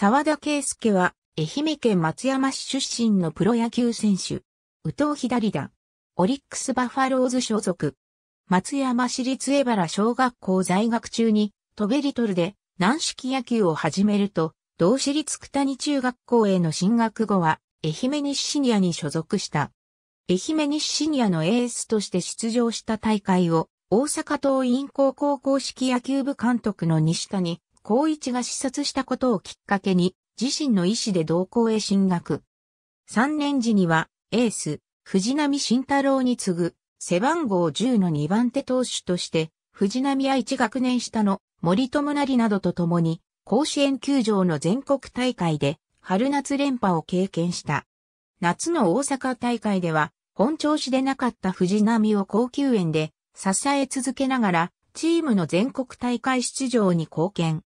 沢田圭介は、愛媛県松山市出身のプロ野球選手。宇藤左田オリックスバファローズ所属。松山市立江原小学校在学中に、トベリトルで軟式野球を始めると、同市立九谷中学校への進学後は、愛媛西シニアに所属した。愛媛西シニアのエースとして出場した大会を、大阪桐蔭高校公式野球部監督の西谷光一が視察したことをきっかけに、自身の意思で同校へ進学。3年時には、エース、藤波慎太郎に次ぐ、背番号10の2番手投手として、藤波や1学年下の森友成などと共に、甲子園球場の全国大会で、春夏連覇を経験した。夏の大阪大会では、本調子でなかった藤波を高級園で支え続けながら、チームの全国大会出場に貢献。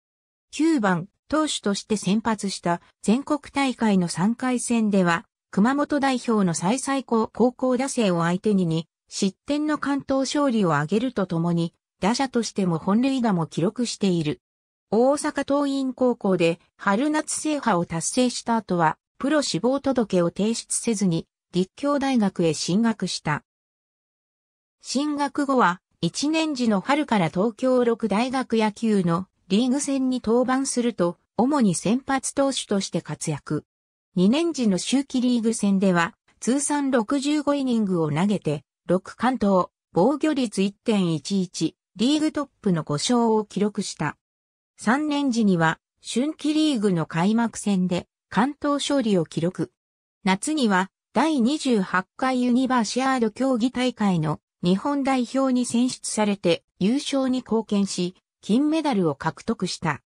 9番、投手として先発した全国大会の3回戦では、熊本代表の最最高高校打勢を相手にに、失点の関東勝利を挙げるとともに、打者としても本塁打も記録している。大阪桐蔭高校で春夏制覇を達成した後は、プロ志望届を提出せずに、立教大学へ進学した。進学後は、1年時の春から東京六大学野球のリーグ戦に登板すると、主に先発投手として活躍。2年時の周期リーグ戦では、通算65イニングを投げて、6関東、防御率1.11、リーグトップの5勝を記録した。3年時には、春季リーグの開幕戦で、関東勝利を記録。夏には、第28回ユニバーシアード競技大会の日本代表に選出されて優勝に貢献し、金メダルを獲得した。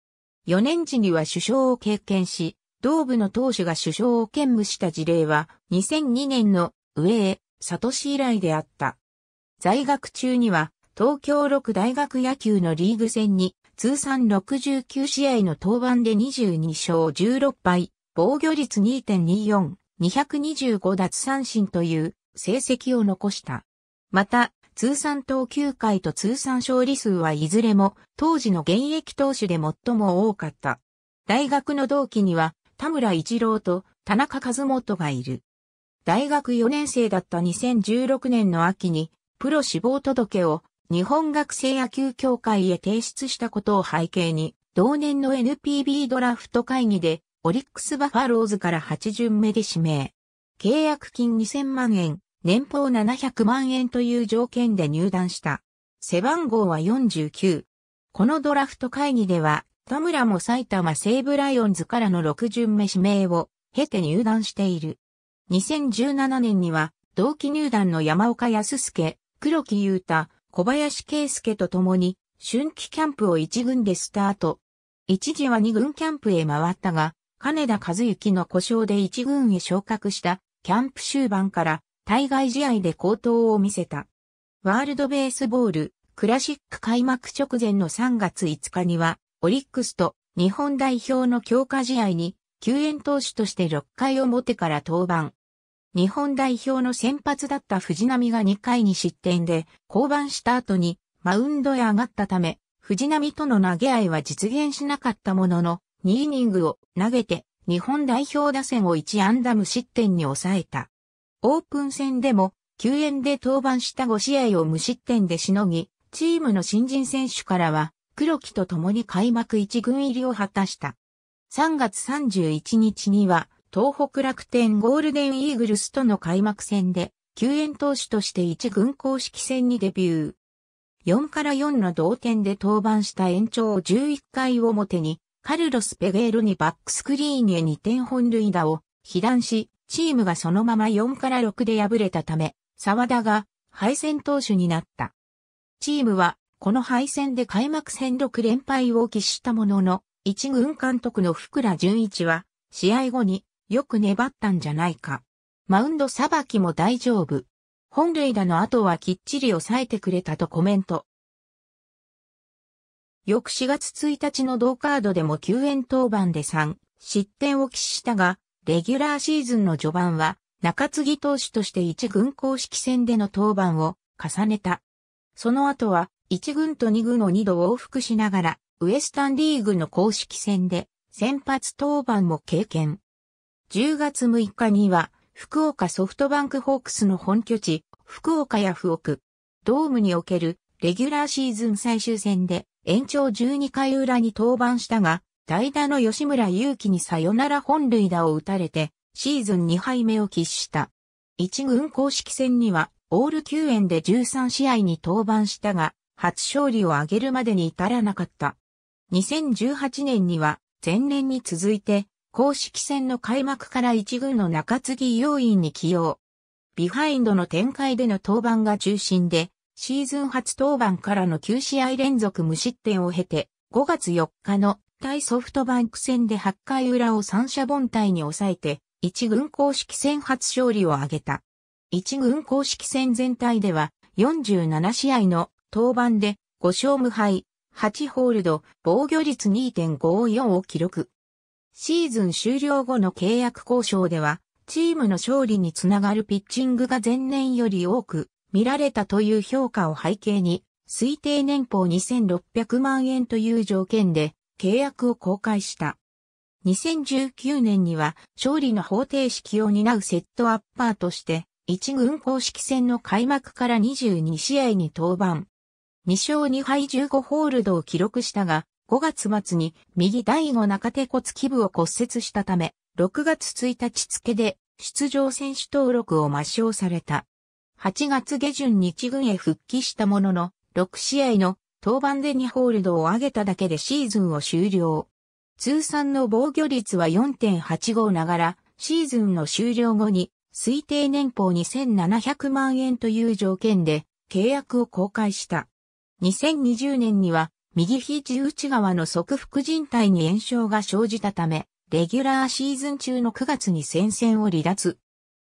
4年時には首相を経験し、同部の党首が首相を兼務した事例は2002年の上江市以来であった。在学中には東京6大学野球のリーグ戦に通算69試合の登板で22勝16敗、防御率2.24、225奪三振という成績を残した。また、通算投球回と通算勝利数はいずれも当時の現役投手で最も多かった。大学の同期には田村一郎と田中和元がいる。大学4年生だった2016年の秋にプロ志望届を日本学生野球協会へ提出したことを背景に同年の NPB ドラフト会議でオリックスバファローズから8巡目で指名。契約金2000万円、年俸700万円という条件で入団した。背番号は49。このドラフト会議では、田村も埼玉西武ライオンズからの6巡目指名を経て入団している。2017年には、同期入団の山岡康介、黒木優太、小林圭介と共に、春季キャンプを1軍でスタート。一時は2軍キャンプへ回ったが、金田和幸の故障で1軍へ昇格した、キャンプ終盤から対外試合で好投を見せた。ワールドベースボール、クラシック開幕直前の3月5日には、オリックスと日本代表の強化試合に、救援投手として6回表から登板。日本代表の先発だった藤波が2回に失点で降板した後にマウンドへ上がったため、藤波との投げ合いは実現しなかったものの、2イニングを投げて日本代表打線を1安打無失点に抑えた。オープン戦でも救援で登板した5試合を無失点でしのぎ、チームの新人選手からは黒木と共に開幕一軍入りを果たした。3月31日には東北楽天ゴールデンイーグルスとの開幕戦で救援投手として一軍公式戦にデビュー。4から4の同点で登板した延長11回表に、カルロス・ペゲーロにバックスクリーンへ2点本塁打を被弾し、チームがそのまま4から6で敗れたため、沢田が敗戦投手になった。チームは、この敗戦で開幕戦6連敗を喫したものの、一軍監督の福良純一は、試合後によく粘ったんじゃないか。マウンドさばきも大丈夫。本塁打の後はきっちり抑えてくれたとコメント。翌4月1日の同カードでも救援登板で3失点を喫したが、レギュラーシーズンの序盤は、中継ぎ投手として一軍公式戦での登板を重ねた。その後は、一軍と二軍を二度往復しながら、ウエスタンリーグの公式戦で、先発登板も経験。10月6日には、福岡ソフトバンクホークスの本拠地、福岡ヤフオク。ドームにおけるレギュラーシーズン最終戦で延長12回裏に登板したが、代打の吉村祐希にサヨナラ本塁打を打たれて、シーズン2敗目を喫した。一軍公式戦には、オール9円で13試合に登板したが、初勝利を挙げるまでに至らなかった。2018年には、前年に続いて、公式戦の開幕から一軍の中継ぎ要員に起用。ビハインドの展開での登板が中心で、シーズン初登板からの9試合連続無失点を経て、5月4日の対ソフトバンク戦で8回裏を三者凡退に抑えて、一軍公式戦初勝利を挙げた。一軍公式戦全体では、47試合の登板で5勝無敗、8ホールド、防御率2.54を記録。シーズン終了後の契約交渉では、チームの勝利につながるピッチングが前年より多く見られたという評価を背景に、推定年俸2600万円という条件で契約を公開した。2019年には勝利の方程式を担うセットアッパーとして、1軍公式戦の開幕から22試合に登板。2勝2敗15ホールドを記録したが、5月末に右第5中手骨基部を骨折したため、6月1日付で出場選手登録を抹消された。8月下旬に1軍へ復帰したものの、6試合の登板で2ホールドを上げただけでシーズンを終了。通算の防御率は4.85ながら、シーズンの終了後に推定年俸2700万円という条件で契約を公開した。2020年には右肘内側の側副靭帯に炎症が生じたため、レギュラーシーズン中の9月に戦線を離脱。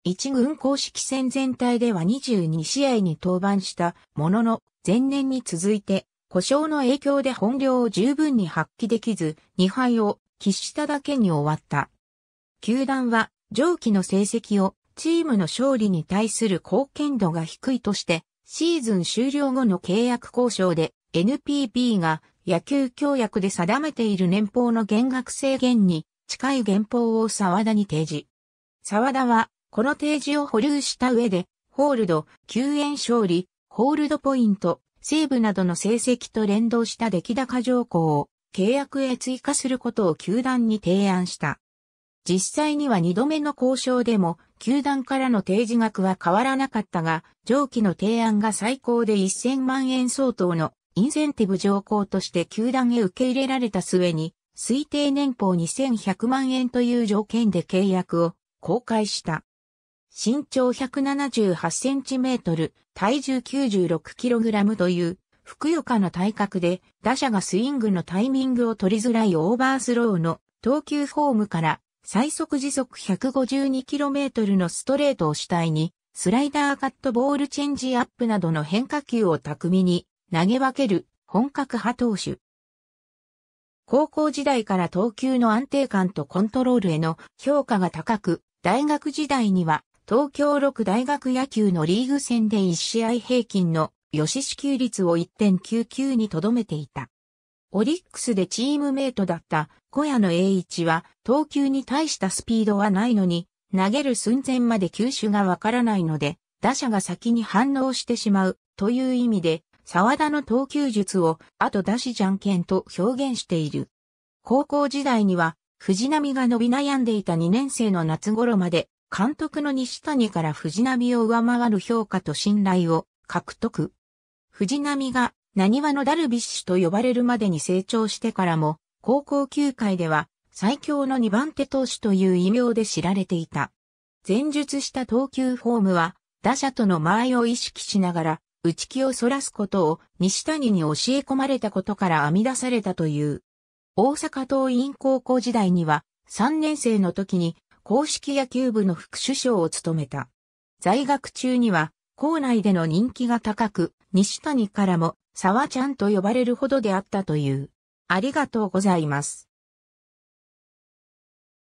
一軍公式戦全体では22試合に登板したものの、前年に続いて故障の影響で本領を十分に発揮できず、2敗を喫しただけに終わった。球団は上記の成績をチームの勝利に対する貢献度が低いとして、シーズン終了後の契約交渉で NPB が野球協約で定めている年俸の減額制限に近い減俸を沢田に提示。沢田はこの提示を保留した上で、ホールド、救援勝利、ホールドポイント、西部などの成績と連動した出来高条項を契約へ追加することを球団に提案した。実際には2度目の交渉でも、球団からの提示額は変わらなかったが、上記の提案が最高で1000万円相当のインセンティブ条項として球団へ受け入れられた末に、推定年俸2100万円という条件で契約を公開した。身長178センチメートル、体重96キログラムという、ふくよかな体格で、打者がスイングのタイミングを取りづらいオーバースローの投球フォームから、最速時速 152km のストレートを主体に、スライダーカットボールチェンジアップなどの変化球を巧みに投げ分ける本格派投手。高校時代から投球の安定感とコントロールへの評価が高く、大学時代には東京6大学野球のリーグ戦で1試合平均の吉支給率を1.99に留めていた。オリックスでチームメイトだった小屋の栄一は投球に対したスピードはないのに投げる寸前まで球種がわからないので打者が先に反応してしまうという意味で沢田の投球術を後出しじゃんけんと表現している。高校時代には藤波が伸び悩んでいた2年生の夏頃まで監督の西谷から藤波を上回る評価と信頼を獲得。藤波が何話のダルビッシュと呼ばれるまでに成長してからも、高校球界では最強の2番手投手という異名で知られていた。前述した投球フォームは、打者との間合いを意識しながら、打ち気を反らすことを西谷に教え込まれたことから編み出されたという。大阪桐蔭高校時代には、3年生の時に硬式野球部の副首相を務めた。在学中には、校内での人気が高く、西谷からも、沢ちゃんと呼ばれるほどであったという。ありがとうございます。